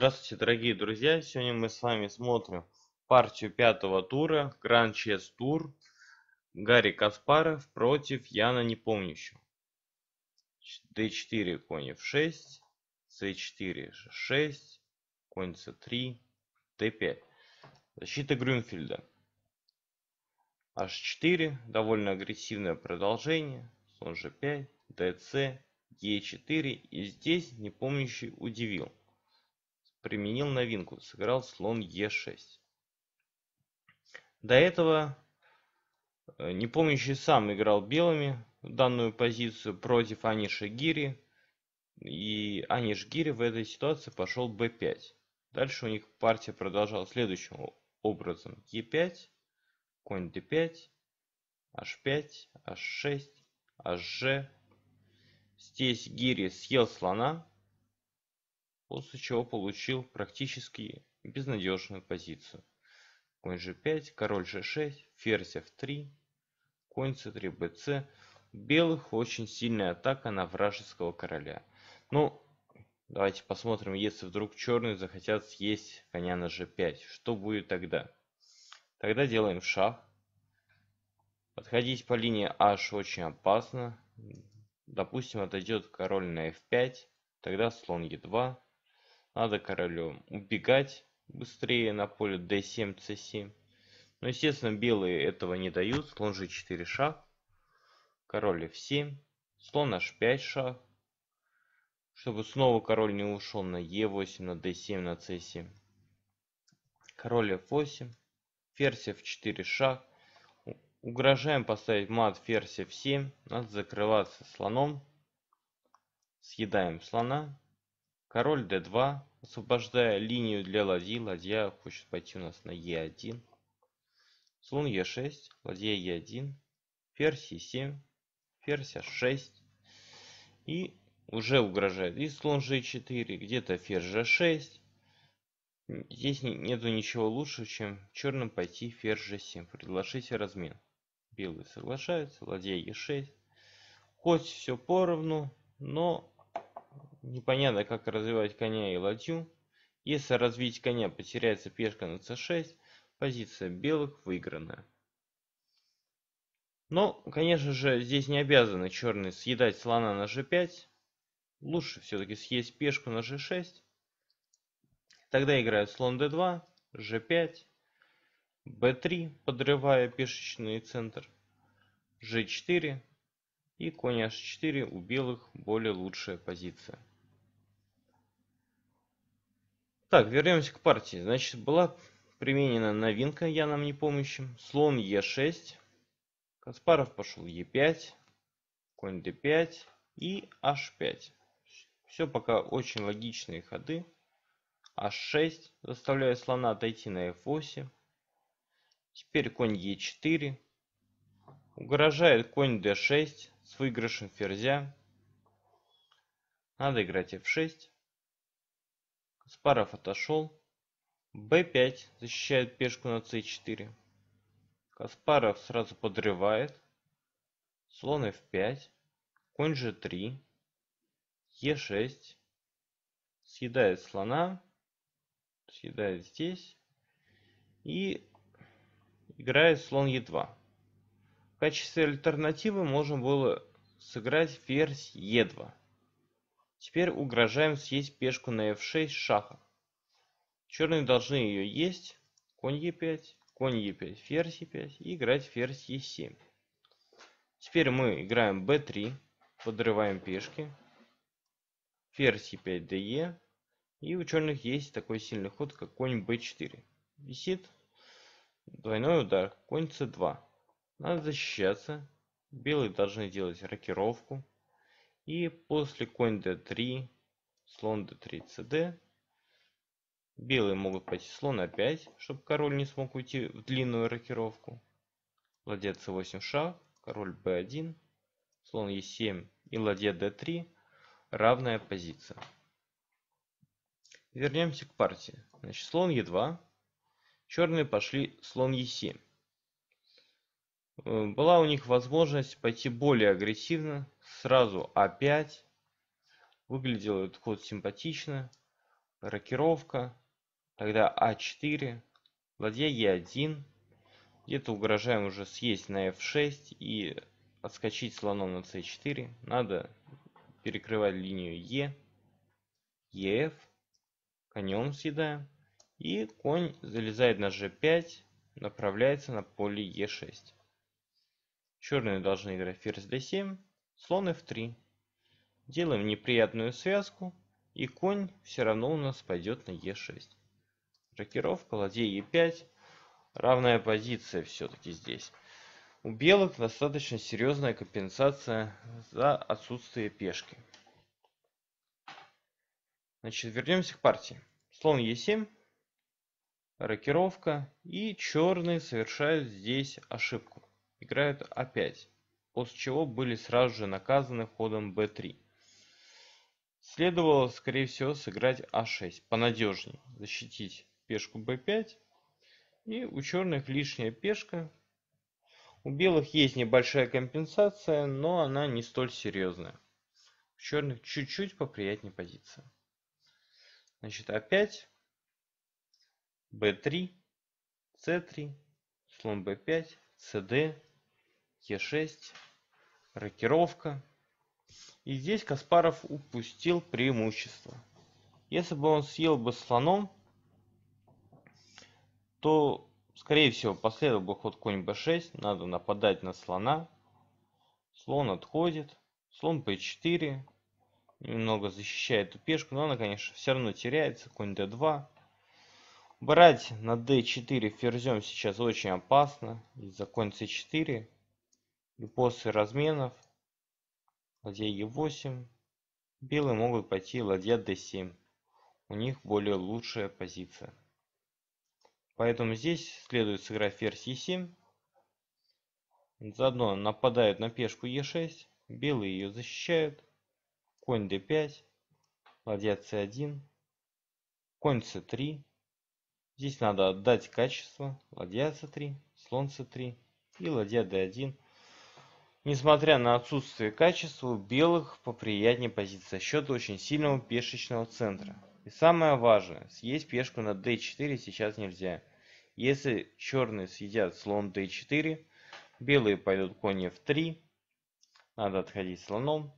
Здравствуйте, дорогие друзья! Сегодня мы с вами смотрим партию пятого тура Гранд Чес Тур Гарри Каспаров против Яна Непомнящего. d4, конь f6, c4, g6, конь c3, d5. Защита Грюнфельда. h4, довольно агрессивное продолжение, слон g5, dc, e4 и здесь Непомнящий удивил применил новинку, сыграл слон Е6. До этого э, не помнящий сам играл белыми данную позицию против Аниша Гири. И Аниш Гири в этой ситуации пошел b5. Дальше у них партия продолжалась следующим образом. e5, конь d5, h5, h6, hg. Здесь Гири съел слона, после чего получил практически безнадежную позицию. Конь g5, король g6, ферзь f3, конь c3, bc. Белых очень сильная атака на вражеского короля. Ну, давайте посмотрим, если вдруг черные захотят съесть коня на g5. Что будет тогда? Тогда делаем шаг. Подходить по линии h очень опасно. Допустим, отойдет король на f5, тогда слон e2, надо королем убегать быстрее на поле d7, c7. Но, естественно, белые этого не дают. Слон g4 шаг. Король f7. Слон h5 шаг. Чтобы снова король не ушел на e8, на d7, на c7. Король f8. Ферзь f4 шаг. Угрожаем поставить мат ферзь f7. Надо закрываться слоном. Съедаем слона. Король d2. Освобождая линию для ладьи, ладья хочет пойти у нас на Е1. Слон Е6, ладья Е1, ферзь Е7, ферзь H6. И уже угрожает и слон G4, где-то ферзь G6. Здесь нету ничего лучше, чем черным пойти ферзь G7. Предложите размен. Белые соглашаются, ладья E6. Хоть все поровну, но непонятно как развивать коня и ладью. Если развить коня потеряется пешка на c6, позиция белых выиграна. Но, конечно же, здесь не обязаны черные съедать слона на g5. Лучше все-таки съесть пешку на g6. Тогда играют слон d2, g5, b3, подрывая пешечный центр, g4, и конь h4 у белых более лучшая позиция. Так, вернемся к партии. Значит, была применена новинка, я нам не помощи. Слон e6, Каспаров пошел e5, конь d5 и h5. Все пока очень логичные ходы. h6, заставляя слона отойти на f8. Теперь конь e4. Угрожает конь d6, с выигрышем ферзя. Надо играть f6. Спаров отошел. b5 защищает пешку на c4. Каспаров сразу подрывает. Слон f5. Конь g3. e6. Съедает слона. Съедает здесь. И играет слон e2. В качестве альтернативы можно было сыграть ферзь Е2. Теперь угрожаем съесть пешку на f6 шаха. Черные должны ее есть. Конь e5, конь e5, ферзь e5 и играть ферзь e7. Теперь мы играем b3, подрываем пешки. Ферзь e5, de. И у черных есть такой сильный ход, как конь b4. Висит двойной удар, конь c2. Надо защищаться. Белые должны делать рокировку. И после конь d3, слон d3, cd. Белые могут пойти слон a5, чтобы король не смог уйти в длинную рокировку. Ладья c8 шах, король b1, слон e7 и ладья d3. Равная позиция. Вернемся к партии. Значит, слон e2. Черные пошли слон e7. Э, была у них возможность пойти более агрессивно. Сразу А5. Выглядел этот ход симпатично. Рокировка. Тогда А4. Ладья Е1. Где-то угрожаем уже съесть на F6 и отскочить слоном на c4. Надо перекрывать линию Е, ЕФ, конем съедаем. И конь залезает на g5, направляется на поле Е6. Черные должны играть ферзь d7, слон f3. Делаем неприятную связку, и конь все равно у нас пойдет на e6. Рокировка, ладья e5. Равная позиция все-таки здесь. У белых достаточно серьезная компенсация за отсутствие пешки. Значит, вернемся к партии. Слон e7, рокировка, и черные совершают здесь ошибку играют опять, после чего были сразу же наказаны ходом b3. Следовало, скорее всего, сыграть а6 понадежнее, защитить пешку b5. И у черных лишняя пешка. У белых есть небольшая компенсация, но она не столь серьезная. У черных чуть-чуть поприятнее позиция. Значит, опять b3, c3, слон b5, cd, Е6, рокировка. И здесь Каспаров упустил преимущество. Если бы он съел бы слоном, то, скорее всего, последовал бы ход конь b6, надо нападать на слона. Слон отходит, слон b4, немного защищает эту пешку, но она, конечно, все равно теряется, конь d2. Брать на d4 ферзем сейчас очень опасно из-за конь c4 и после разменов ладья e 8 белые могут пойти ладья d7. У них более лучшая позиция. Поэтому здесь следует сыграть ферзь e7. Заодно нападают на пешку e6. Белые ее защищают. Конь d5. Ладья c1. Конь c3. Здесь надо отдать качество. Ладья c3, слон c3 и ладья d1. Несмотря на отсутствие качества, у белых поприятнее позиция за счет очень сильного пешечного центра. И самое важное, съесть пешку на d4 сейчас нельзя. Если черные съедят слон d4, белые пойдут конь f3, надо отходить слоном,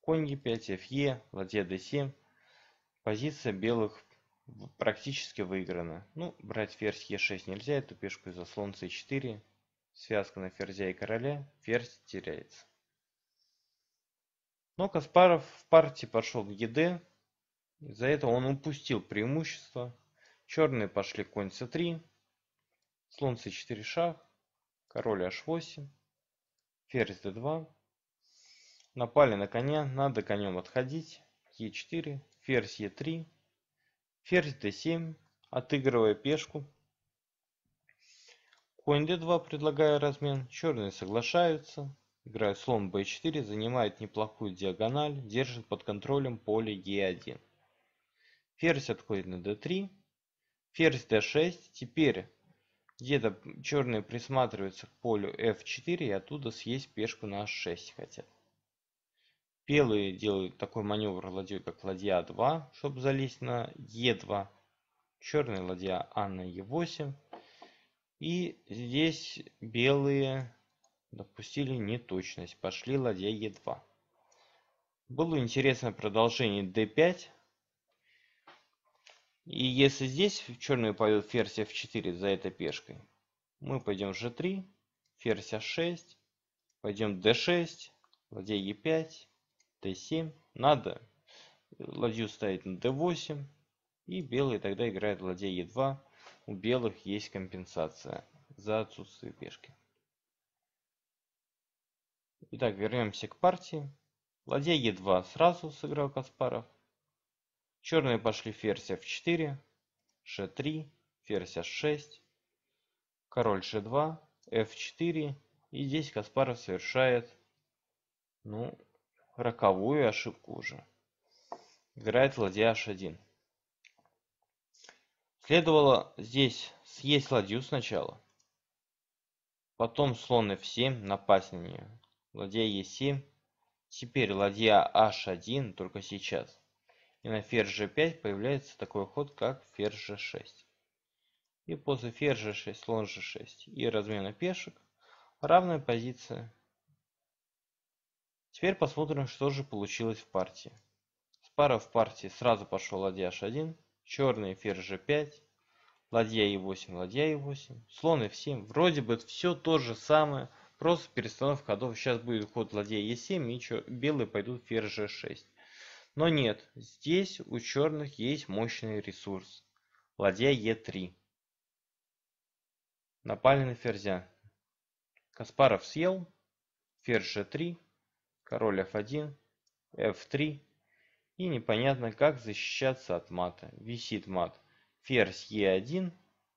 конь e5, fe, ладья d7. Позиция белых практически выиграна. Ну, брать ферзь e6 нельзя, эту пешку за слон c4, Связка на ферзя и короле, ферзь теряется. Но Каспаров в партии пошел к ЕД. за это он упустил преимущество. Черные пошли конь с 3 слон с 4 шах, король h8, ферзь d2. Напали на коня, надо конем отходить. е 4 ферзь е 3 ферзь d7, отыгрывая пешку, Конь d2, предлагаю размен, черные соглашаются. Играю слон b4, занимает неплохую диагональ, держит под контролем поле e1. Ферзь отходит на d3. Ферзь d6. Теперь где-то черные присматриваются к полю f4 и оттуда съесть пешку на h6 хотят. Белые делают такой маневр ладьей, как ладья 2, чтобы залезть на e2. Черные ладья а на e8. И здесь белые допустили неточность. Пошли ладья Е2. Было интересное продолжение d5. И если здесь черные пойдет ферзь f4 за этой пешкой, мы пойдем g3, ферзь h6, а пойдем d6, ладья e5, d7. Надо ладью ставить на d8. И белые тогда играют ладья e2. У белых есть компенсация за отсутствие пешки. Итак, вернемся к партии. Ладья Е2 сразу сыграл Каспаров. Черные пошли ферзь F4, Ш3, ферзь H6, король Ш2, F4. И здесь Каспаров совершает, ну, роковую ошибку уже. Играет ладья H1. Следовало здесь съесть ладью сначала, потом слон f7 напасть на нее, ладья e7, теперь ладья h1 только сейчас. И на ферзь g5 появляется такой ход, как ферзь g6. И после ферзь g6, слон g6 и размена пешек равная позиция. Теперь посмотрим, что же получилось в партии. С пара в партии сразу пошел ладья h1, черный ферзь g5, ладья e8, ладья e8, слон f7. Вроде бы все то же самое, просто перестановка ходов. Сейчас будет ход ладья e7 и чё, белые пойдут ферзь g6. Но нет, здесь у черных есть мощный ресурс. Ладья e3. Напали на ферзя. Каспаров съел, ферзь g3, король f1, f3, и непонятно, как защищаться от мата. Висит мат ферзь e 1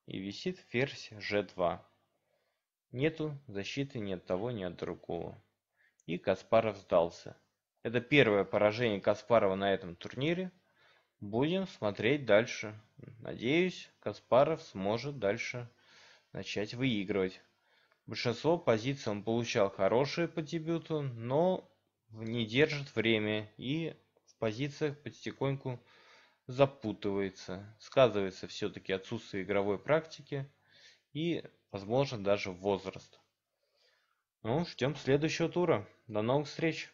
и висит ферзь g 2 Нету защиты ни от того, ни от другого. И Каспаров сдался. Это первое поражение Каспарова на этом турнире. Будем смотреть дальше. Надеюсь, Каспаров сможет дальше начать выигрывать. Большинство позиций он получал хорошие по дебюту, но не держит время и позициях потихоньку запутывается. Сказывается все-таки отсутствие игровой практики и, возможно, даже возраст. Ну, ждем следующего тура. До новых встреч!